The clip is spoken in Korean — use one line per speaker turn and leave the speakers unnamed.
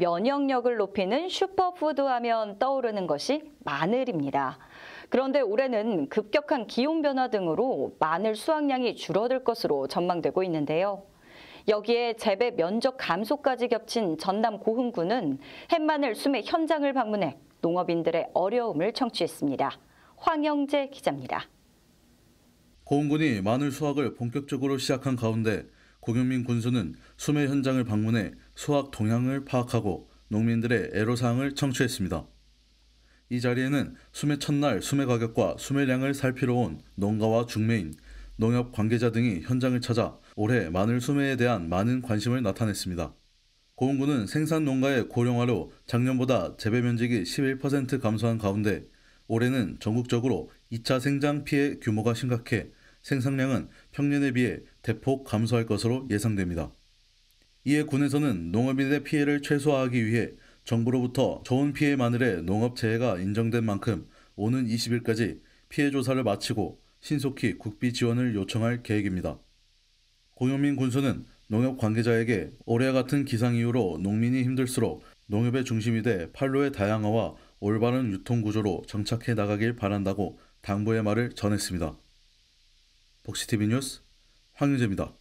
면역력을 높이는 슈퍼푸드 하면 떠오르는 것이 마늘입니다. 그런데 올해는 급격한 기온 변화 등으로 마늘 수확량이 줄어들 것으로 전망되고 있는데요. 여기에 재배 면적 감소까지 겹친 전남 고흥군은 햇마늘 수매 현장을 방문해 농업인들의 어려움을 청취했습니다. 황영재 기자입니다.
고흥군이 마늘 수확을 본격적으로 시작한 가운데 고경민 군수는 수매 현장을 방문해 수확 동향을 파악하고 농민들의 애로사항을 청취했습니다. 이 자리에는 수매 첫날 수매 가격과 수매량을 살피러 온 농가와 중매인, 농협 관계자 등이 현장을 찾아 올해 마늘 수매에 대한 많은 관심을 나타냈습니다. 고흥군은 생산 농가의 고령화로 작년보다 재배 면적이 11% 감소한 가운데 올해는 전국적으로 2차 생장 피해 규모가 심각해 생산량은 평년에 비해 대폭 감소할 것으로 예상됩니다. 이에 군에서는 농업인의 피해를 최소화하기 위해 정부로부터 저온 피해 마늘의 농업 재해가 인정된 만큼 오는 20일까지 피해 조사를 마치고 신속히 국비 지원을 요청할 계획입니다. 고용민 군수는 농협 관계자에게 올해 와 같은 기상 이후로 농민이 힘들수록 농협의 중심이 돼 판로의 다양화와 올바른 유통 구조로 정착해 나가길 바란다고 당부의 말을 전했습니다. 옥시티비 뉴스 황윤재입니다.